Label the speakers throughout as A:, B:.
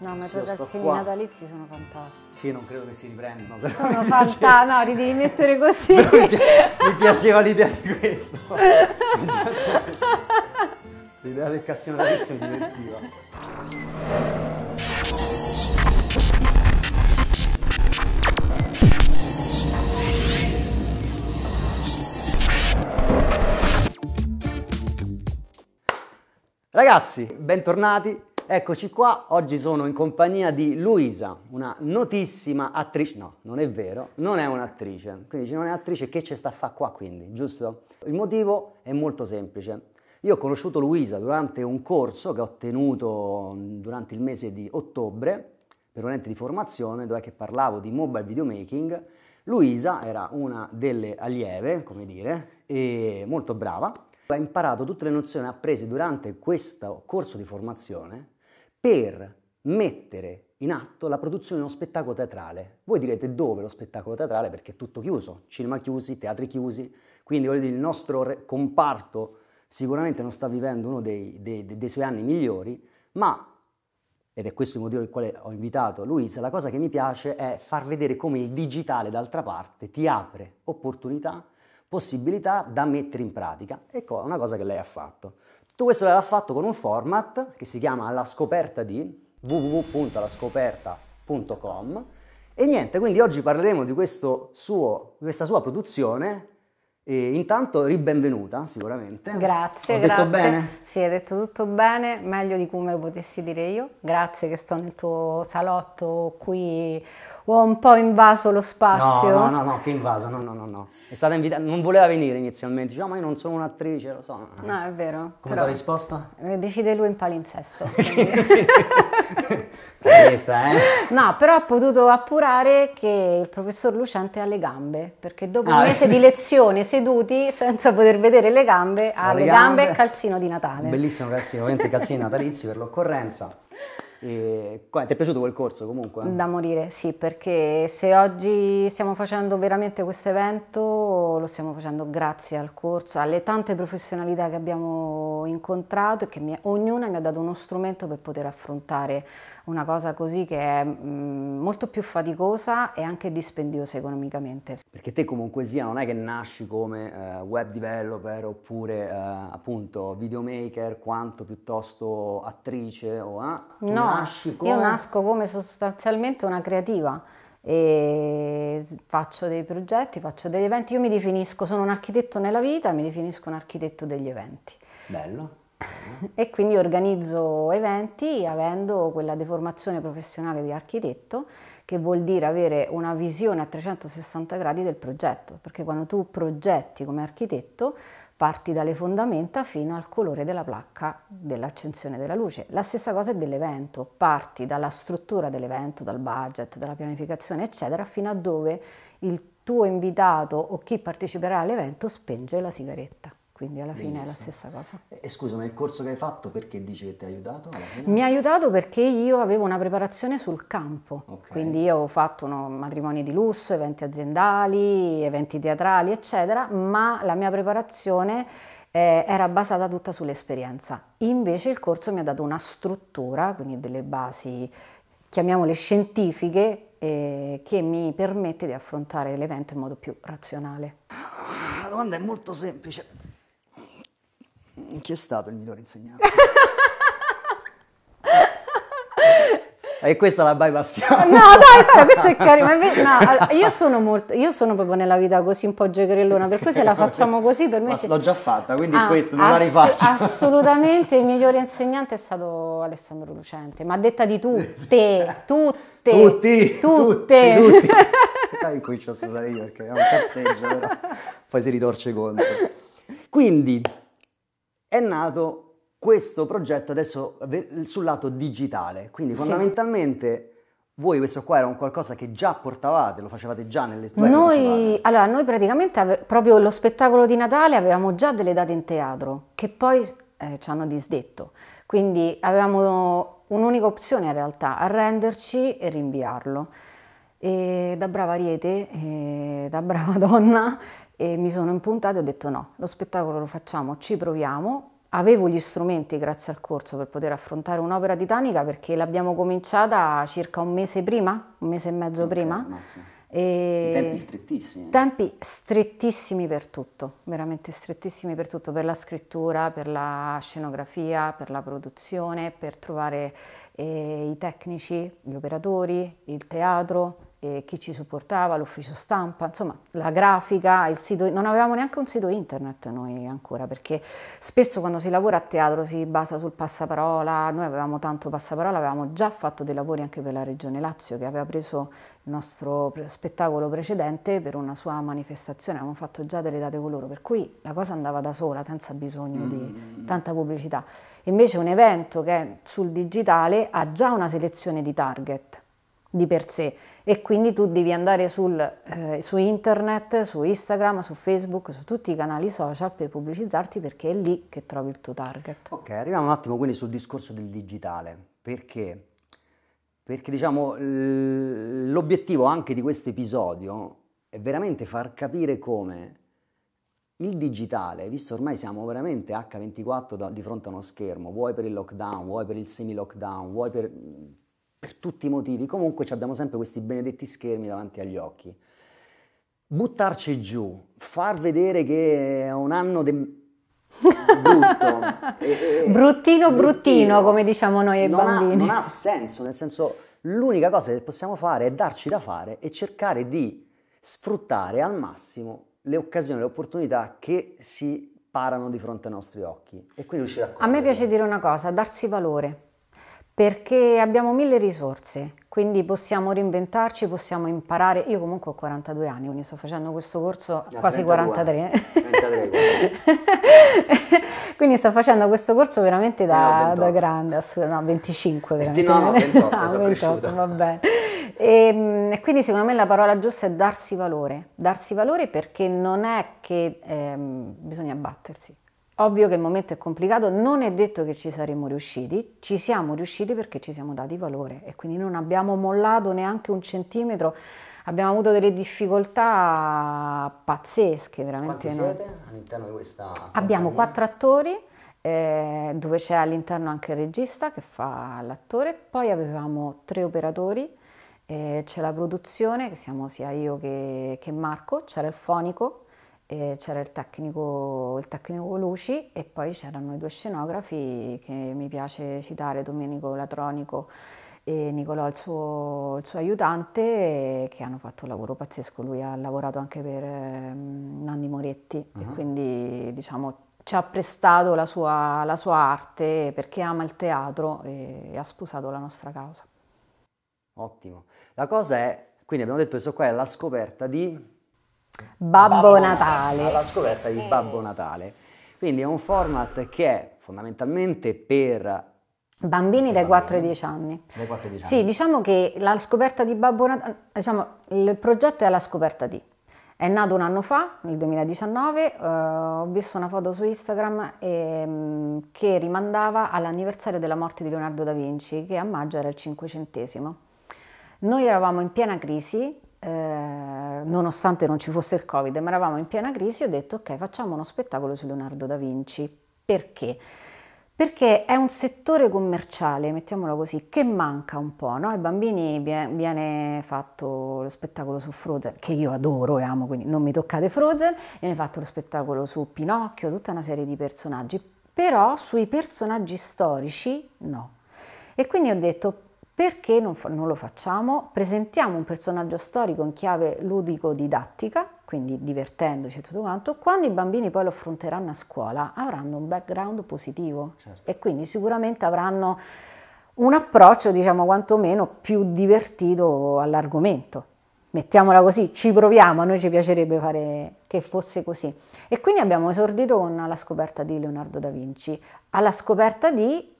A: No, ma i tortazzini natalizi sono fantastici.
B: Sì, non credo che si riprendano. sono fantastici,
A: no, li devi mettere così. mi, piaceva l'idea di questo.
B: l'idea del cazzino natalizio è divertiva. Ragazzi, bentornati Eccoci qua, oggi sono in compagnia di Luisa, una notissima attrice, no, non è vero, non è un'attrice, quindi non è attrice, che ci sta a fare qua quindi, giusto? Il motivo è molto semplice, io ho conosciuto Luisa durante un corso che ho tenuto mm, durante il mese di ottobre per un ente di formazione dove parlavo di mobile videomaking, Luisa era una delle allieve, come dire, e molto brava, ha imparato tutte le nozioni apprese durante questo corso di formazione per mettere in atto la produzione di uno spettacolo teatrale. Voi direte dove lo spettacolo teatrale perché è tutto chiuso, cinema chiusi, teatri chiusi, quindi dire il nostro comparto sicuramente non sta vivendo uno dei, dei, dei suoi anni migliori, ma ed è questo il motivo per il quale ho invitato Luisa, la cosa che mi piace è far vedere come il digitale d'altra parte ti apre opportunità, possibilità da mettere in pratica. Ecco, è una cosa che lei ha fatto. Tutto questo verrà fatto con un format che si chiama Alla scoperta di www.allascoperta.com e niente, quindi oggi parleremo di, suo, di questa sua produzione e intanto ribenvenuta sicuramente.
A: Grazie, Ho grazie. Detto bene? Sì, hai detto tutto bene, meglio di come lo potessi dire io. Grazie che sto nel tuo salotto qui. Ho un po' invaso lo spazio. No, no, no,
B: no che invaso, no, no, no, no. È stata invitata, non voleva venire inizialmente, diceva ma io non sono un'attrice, lo so. No,
A: è vero. Come però,
B: risposta?
A: Decide lui in palinsesto. Caretta, eh? No, però ho potuto appurare che il professor Lucente ha le gambe, perché dopo ah, un mese di lezione seduti senza poter vedere le gambe, ha, le gambe e calzino di Natale.
B: Bellissimo ragazzi, ovviamente calzino natalizi per l'occorrenza. E, ti è piaciuto quel corso comunque? Da
A: morire, sì, perché se oggi stiamo facendo veramente questo evento, lo stiamo facendo grazie al corso, alle tante professionalità che abbiamo incontrato e che mi, ognuna mi ha dato uno strumento per poter affrontare una cosa così che è mm, molto più faticosa e anche dispendiosa economicamente.
B: Perché te comunque sia non è che nasci come eh, web developer oppure eh, appunto videomaker quanto piuttosto attrice o eh, no, nasci come... io nasco
A: come sostanzialmente una creativa e faccio dei progetti, faccio degli eventi, io mi definisco, sono un architetto nella vita, mi definisco un architetto degli eventi. Bello e quindi organizzo eventi avendo quella deformazione professionale di architetto che vuol dire avere una visione a 360 gradi del progetto, perché quando tu progetti come architetto parti dalle fondamenta fino al colore della placca dell'accensione della luce. La stessa cosa è dell'evento, parti dalla struttura dell'evento, dal budget, dalla pianificazione, eccetera, fino a dove il tuo invitato o chi parteciperà all'evento spenge la sigaretta. Quindi alla fine Benissimo. è la
B: stessa cosa. E scusa, ma il corso che hai fatto perché dici che ti ha aiutato? Mi
A: ha aiutato perché io avevo una preparazione sul campo, okay. quindi io ho fatto matrimoni di lusso, eventi aziendali, eventi teatrali, eccetera, ma la mia preparazione eh, era basata tutta sull'esperienza. Invece il corso mi ha dato una struttura, quindi delle basi, chiamiamole scientifiche, eh, che mi permette di affrontare l'evento in modo più razionale.
B: Ah, la domanda è molto semplice chi è stato il migliore insegnante? E questa la bypassiamo. No, dai, però questo è carino. Invece, no, io,
A: sono molto, io sono proprio nella vita così un po' giocherellona, per cui se la facciamo così per me... Ma ci... l'ho già
B: fatta, quindi ah, questo non ass- la rifaccio.
A: Assolutamente, il migliore insegnante è stato Alessandro Lucente, ma detta di tutte, tutte, tutti, tutte. tutte. tutti.
B: Dai, qui c'ho io perché è un cazzeggio, però poi si ritorce contro. Quindi, è nato questo progetto adesso sul lato digitale. Quindi fondamentalmente... Sì voi questo qua era un qualcosa che già portavate, lo facevate già nelle scuole? Noi,
A: allora, noi praticamente ave- proprio lo spettacolo di Natale avevamo già delle date in teatro che poi eh, ci hanno disdetto, quindi avevamo un'unica opzione in realtà, arrenderci e rinviarlo. E da brava Ariete, da brava donna, e mi sono impuntata e ho detto no, lo spettacolo lo facciamo, ci proviamo. Avevo gli strumenti grazie al corso per poter affrontare un'opera titanica perché l'abbiamo cominciata circa un mese prima, un mese e mezzo okay, prima. E tempi
B: strettissimi.
A: Tempi strettissimi per tutto, veramente strettissimi per tutto, per la scrittura, per la scenografia, per la produzione, per trovare eh, i tecnici, gli operatori, il teatro, eh, chi ci supportava, l'ufficio stampa, insomma la grafica, il sito, non avevamo neanche un sito internet noi ancora perché spesso quando si lavora a teatro si basa sul passaparola, noi avevamo tanto passaparola, avevamo già fatto dei lavori anche per la Regione Lazio che aveva preso il nostro spettacolo precedente per una sua manifestazione, avevamo fatto già delle date con loro, per cui la cosa andava da sola senza bisogno mm. di tanta pubblicità. Invece un evento che è sul digitale ha già una selezione di target di per sé e quindi tu devi andare sul, eh, su internet, su Instagram, su Facebook, su tutti i canali social per pubblicizzarti perché è lì che trovi il tuo target. Ok,
B: arriviamo un attimo quindi sul discorso del digitale, perché, perché diciamo l'obiettivo anche di questo episodio è veramente far capire come il digitale, visto ormai siamo veramente H24 da, di fronte a uno schermo, vuoi per il lockdown, vuoi per il semi-lockdown, vuoi per per tutti i motivi, comunque abbiamo sempre questi benedetti schermi davanti agli occhi. Buttarci giù, far vedere che è un anno de... brutto. e, bruttino, bruttino, bruttino, come diciamo noi ai non bambini. Ha, non ha senso, nel senso l'unica cosa che possiamo fare è darci da fare e cercare di sfruttare al massimo le occasioni, le opportunità che si parano di fronte ai nostri occhi e quindi riuscire a...
A: A me piace dire una cosa, darsi valore perché abbiamo mille risorse, quindi possiamo reinventarci, possiamo imparare. Io comunque ho 42 anni, quindi sto facendo questo corso da ah, quasi 42, 43. 33, quindi sto facendo questo corso veramente da, ah, no, da grande, assolut- no, 25 veramente. No, no, 28, ah, 28 va bene. E, ehm, e, quindi secondo me la parola giusta è darsi valore, darsi valore perché non è che eh, bisogna battersi, Ovvio che il momento è complicato, non è detto che ci saremmo riusciti, ci siamo riusciti perché ci siamo dati valore e quindi non abbiamo mollato neanche un centimetro, abbiamo avuto delle difficoltà pazzesche veramente. Quanti no? siete
B: all'interno di questa?
A: Abbiamo quattro attori eh, dove c'è all'interno anche il regista che fa l'attore, poi avevamo tre operatori, eh, c'è la produzione che siamo sia io che, che Marco, c'era il fonico c'era il tecnico, il tecnico Luci e poi c'erano i due scenografi che mi piace citare, Domenico Latronico e Nicolò il suo, il suo aiutante che hanno fatto un lavoro pazzesco, lui ha lavorato anche per ehm, Nanni Moretti uh -huh. e ah. quindi diciamo ci ha prestato la sua, la suaarte perché ama il teatro e, e ha sposato la nostra causa.
B: Ottimo. La cosa è, quindi abbiamo detto che questo qua è la scoperta di
A: Babbo, Babbo Natale.
B: Alla scoperta di Babbo Natale. Quindi è un format che è fondamentalmente per
A: Bambini dai 4 ai 10 anni.
B: Dai 4 ai 10 anni. Sì,
A: diciamo che la scoperta di Babbo Natale, diciamo, il progetto è la scoperta di. È nato un anno fa, nel 2019, eh, ho visto una foto su Instagram eh, che rimandava all'anniversario della morte di Leonardo da Vinci, che a maggio era il cinquecentesimo. Noi eravamo in piena crisi eh, nonostante non ci fosse il Covid, ma eravamo in piena crisi, ho detto ok, facciamo uno spettacolo su Leonardo da Vinci. Perché? Perché è un settore commerciale, mettiamolo così, che manca un po'. No? Ai bambini viene fatto lo spettacolo su Frozen, che io adoro e amo, quindi non mi toccate Frozen, viene fatto lo spettacolo su Pinocchio, tutta una serie di personaggi, però sui personaggi storici no. E quindi ho detto perché non, fa- non, lo facciamo? Presentiamo un personaggio storico in chiave ludico-didattica, quindi divertendoci e tutto quanto, quando i bambini poi lo affronteranno a scuola avranno un background positivo certo. e quindi sicuramente avranno un approccio, diciamo, quantomeno più divertito all'argomento. Mettiamola così, ci proviamo, a noi ci piacerebbe fare che fosse così. E quindi abbiamo esordito con la scoperta di Leonardo da Vinci. Alla scoperta di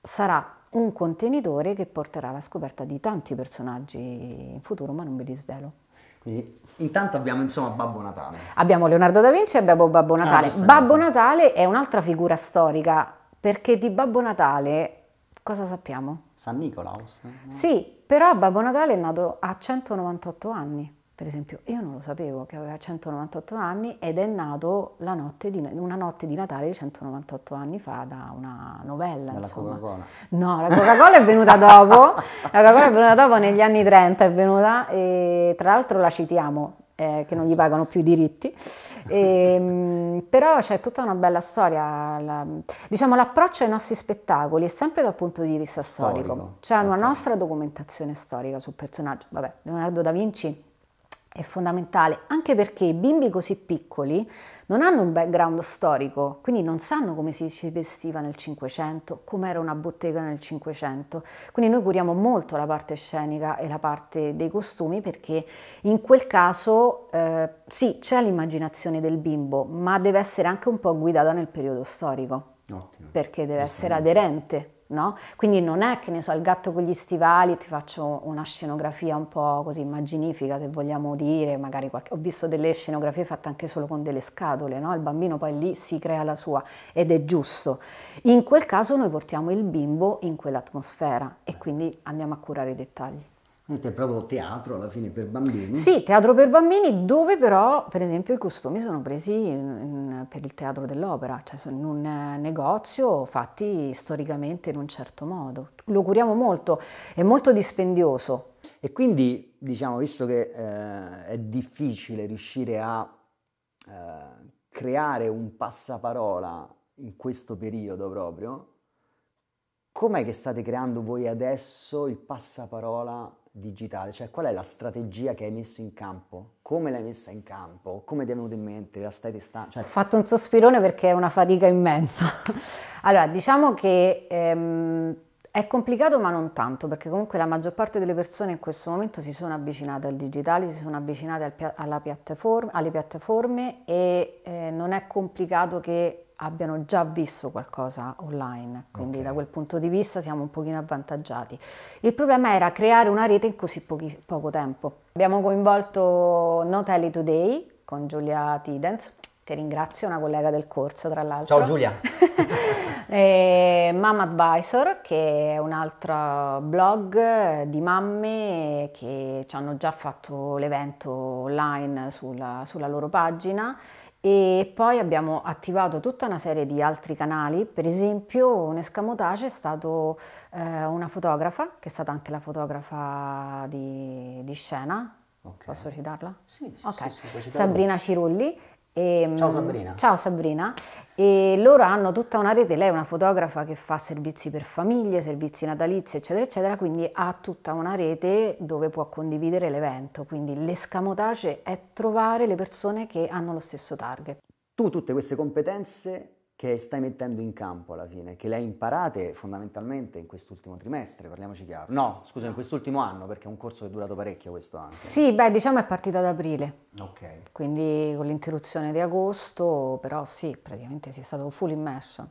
A: sarà un contenitore che porterà alla scoperta di tanti personaggi in futuro, ma non ve li svelo. Quindi intanto
B: abbiamo insomma Babbo Natale.
A: Abbiamo Leonardo da Vinci e abbiamo Babbo ah, Natale. Ah, Babbo ecco. Natale è un'altra figura storica perché di Babbo Natale cosa sappiamo?
B: San Nicolaus. Sì,
A: però Babbo Natale è nato a 198 anni. Per esempio, io non lo sapevo che aveva 198 anni ed è nato notte di, una notte di Natale 198 anni fa da una novella. Dalla Coca-Cola. No, la Coca-Cola è venuta dopo, la Coca-Cola è venuta dopo negli anni 30, è venuta e tra l'altro la citiamo, eh, che non gli pagano più i diritti. E, ehm, però c'è tutta una bella storia. La, diciamo, l'approccio ai nostri spettacoli è sempre dal punto di vista storico. storico. C'è okay. una nostra documentazione storica sul personaggio. Vabbè, Leonardo da Vinci è fondamentale, anche perché i bimbi così piccoli non hanno un background storico, quindi non sanno come si vestiva nel Cinquecento, com'era una bottega nel Cinquecento. Quindi noi curiamo molto la parte scenica e la parte dei costumi perché in quel caso eh, sì, c'è l'immaginazione del bimbo, ma deve essere anche un po' guidata nel periodo storico, Ottimo. perché deve essere aderente No? Quindi non è che ne so, il gatto con gli stivali, ti faccio una scenografia un po' così immaginifica, se vogliamo dire, magari qualche... ho visto delle scenografie fatte anche solo con delle scatole, no? Il bambino poi lì si crea la sua ed è giusto. In quel caso noi portiamo il bimbo in quell'atmosfera e quindi andiamo a curare i dettagli.
B: È proprio teatro alla fine per bambini. Sì,
A: teatro per bambini dove però per esempio i costumi sono presi in, in, per il teatro dell'opera, cioè sono in un eh, negozio fatti storicamente in un certo modo. Lo curiamo molto,
B: è molto dispendioso. E quindi diciamo, visto che eh, è difficile riuscire a eh, creare un passaparola in questo periodo proprio, com'è che state creando voi adesso il passaparola digitale, cioè qual è la strategia che hai messo in campo, come l'hai messa in campo, come ti è venuto in mente, la stai testando? Cioè... Ho
A: fatto un sospirone perché è una fatica immensa. allora, diciamo che ehm, è complicato ma non tanto, perché comunque la maggior parte delle persone in questo momento si sono avvicinate al digitale, si sono avvicinate al pia- piattaform- alle piattaforme e eh, non è complicato che abbiano già visto qualcosa online, quindi okay. da quel punto di vista siamo un pochino avvantaggiati. Il problema era creare una rete in così pochi, poco tempo. Abbiamo coinvolto Notelli Today con Giulia Tidens, che ringrazio, una collega del corso tra l'altro. Ciao Giulia! e Mama Advisor, che è un altro blog di mamme che ci hanno già fatto l'evento online sulla, sulla loro pagina e poi abbiamo attivato tutta una serie di altri canali, per esempio un escamotage è stato eh, una fotografa, che è stata anche la fotografa di, di scena, okay. posso citarla? Sì, sì, okay. sì, sì Sabrina Cirulli e, ehm, ciao Sabrina. Ciao Sabrina. E loro hanno tutta una rete, lei è una fotografa che fa servizi per famiglie, servizi natalizi, eccetera, eccetera, quindi ha tutta una rete dove può condividere l'evento. Quindi l'escamotage è trovare le persone che hanno lo stesso target.
B: Tu tutte queste competenze che stai mettendo in campo alla fine, che le hai imparate fondamentalmente in quest'ultimo trimestre, parliamoci chiaro. No, scusa, in quest'ultimo anno, perché è un corso che è durato parecchio questo anno. Sì,
A: beh, diciamo è partita ad aprile. Ok. Quindi con l'interruzione di agosto, però sì, praticamente si è stato full immersion,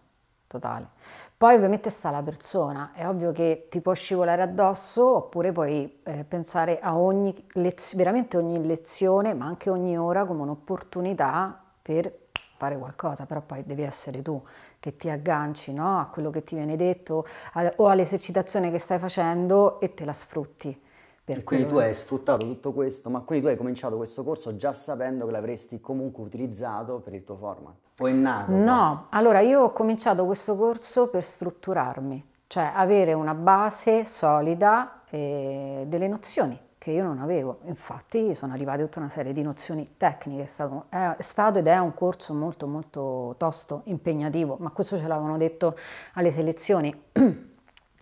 A: totale. Poi ovviamente sta la persona, è ovvio che ti può scivolare addosso oppure puoi eh, pensare a ogni lezione, veramente ogni lezione, ma anche ogni ora come un'opportunità per fare qualcosa, però poi devi essere tu che ti agganci no? a quello che ti viene detto a, o all'esercitazione che stai facendo e te la sfrutti. Per e quindi quello... tu hai
B: sfruttato tutto questo, ma quindi tu hai cominciato questo corso già sapendo che l'avresti comunque utilizzato per il tuo format?
A: O è nato? No, ma... allora io ho cominciato questo corso per strutturarmi, cioè avere una base solida eh, delle nozioni che io non avevo. Infatti sono arrivate tutta una serie di nozioni tecniche, è stato, è stato, ed è un corso molto molto tosto, impegnativo, ma questo ce l'avevano detto alle selezioni,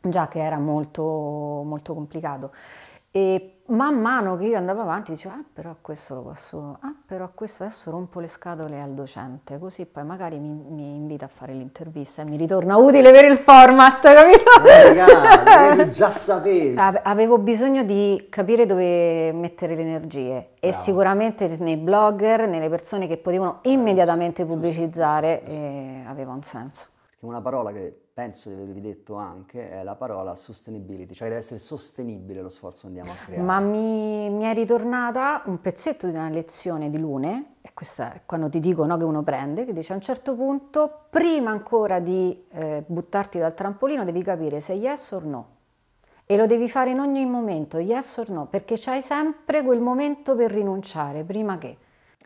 A: già che era molto, molto complicato. E man mano che io andavo avanti dicevo, ah però questo lo posso, ah però questo adesso rompo le scatole al docente, così poi magari mi, mi invita a fare l'intervista e mi ritorna utile per il format, capito? Ah, già sapevo. Avevo bisogno di capire dove mettere le energie e sicuramente nei blogger, nelle persone che potevano immediatamente pubblicizzare, eh, aveva un senso
B: una parola che penso di avervi detto anche è la parola sustainability, cioè deve essere sostenibile lo sforzo che andiamo a creare. Ma
A: mi, mi è ritornata un pezzetto di una lezione di Lune, e questa è quando ti dico no, che uno prende, che dice a un certo punto, prima ancora di eh, buttarti dal trampolino, devi capire se yes o no. E lo devi fare in ogni momento, yes o no, perché c'hai sempre quel momento per rinunciare, prima che...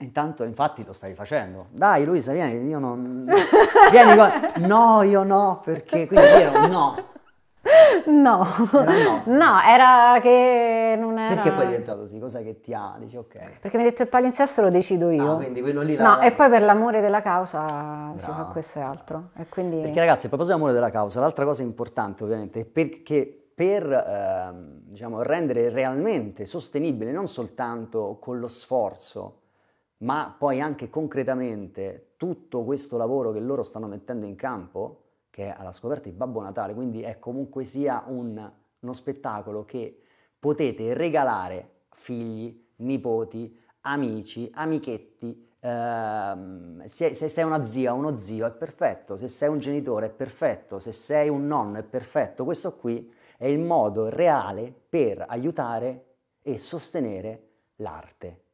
B: Intanto, infatti, lo stai facendo. Dai, Luisa, vieni, io non... vieni qua. No, io no, perché... Quindi ero no. No. Era no.
A: no. era che non era... Perché poi è
B: diventato così? Cosa che ti ha? Dici, ok.
A: Perché mi hai detto il palinsesto
B: lo decido ah, io. Ah, quindi quello lì... La... No, e
A: poi per l'amore della causa Brava. si fa questo e altro. E
B: quindi... Perché ragazzi, a proposito dell'amore della causa, l'altra cosa importante ovviamente è perché per ehm, diciamo, rendere realmente sostenibile non soltanto con lo sforzo, ma poi anche concretamente tutto questo lavoro che loro stanno mettendo in campo, che è alla scoperta di Babbo Natale, quindi è comunque sia un, uno spettacolo che potete regalare figli, nipoti, amici, amichetti. Ehm, se, se, sei una zia, uno zio è perfetto, se sei un genitore è perfetto, se sei un nonno è perfetto. Questo qui è il modo reale per aiutare e sostenere l'arte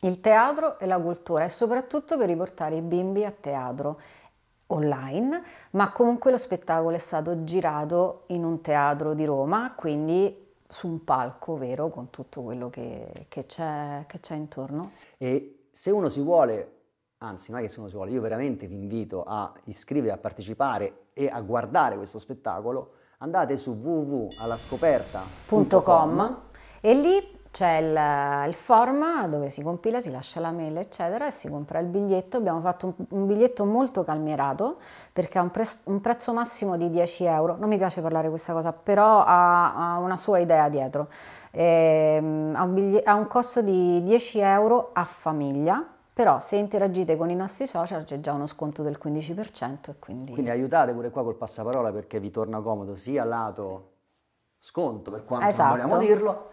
A: il teatro e la cultura e soprattutto per riportare i bimbi a teatro online, ma comunque lo spettacolo è stato girato in un teatro di Roma, quindi su un palco vero con tutto quello che, che c'è, intorno.
B: E se uno si vuole, anzi non è che se uno si vuole, io veramente vi invito a iscrivervi, a partecipare e a guardare questo spettacolo, andate su www.alascoperta.com
A: e lì c'è il, il, form dove si compila, si lascia la mail eccetera e si compra il biglietto. Abbiamo fatto un, un biglietto molto calmierato perché ha un, pre, un, prezzo massimo di 10 euro. Non mi piace parlare questa cosa, però ha, ha una sua idea dietro. E, ehm, ha, un ha un costo di 10 euro a famiglia, però se interagite con i nostri social c'è già uno sconto del 15% quindi...
B: quindi... aiutate pure qua col passaparola perché vi torna comodo sia lato sconto per quanto esatto. vogliamo dirlo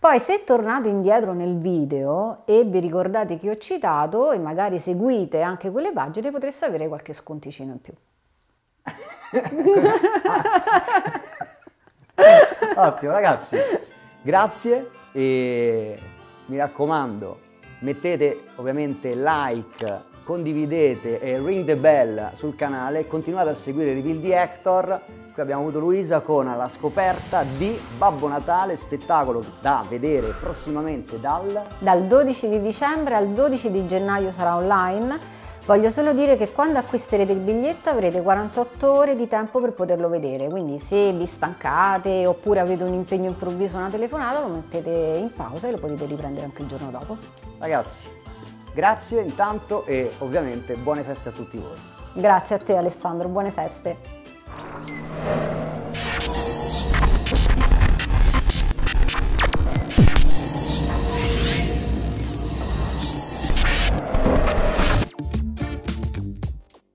A: poi se tornate indietro nel video e vi ricordate che ho citato e magari seguite anche quelle pagine potreste avere qualche sconticino in più.
B: Ottimo ragazzi, grazie e mi raccomando mettete ovviamente like condividete e ring the bell sul canale, continuate a seguire Reveal di Hector. Qui abbiamo avuto Luisa con la scoperta di Babbo Natale, spettacolo da vedere prossimamente dal...
A: Dal 12 di dicembre al 12 di gennaio sarà online. Voglio solo dire che quando acquisterete il biglietto avrete 48 ore di tempo per poterlo vedere, quindi se vi stancate oppure avete un impegno improvviso, una telefonata, lo mettete in pausa e lo potete riprendere anche il giorno dopo.
B: Ragazzi, Grazie intanto e ovviamente buone feste a tutti voi.
A: Grazie a te Alessandro, buone feste.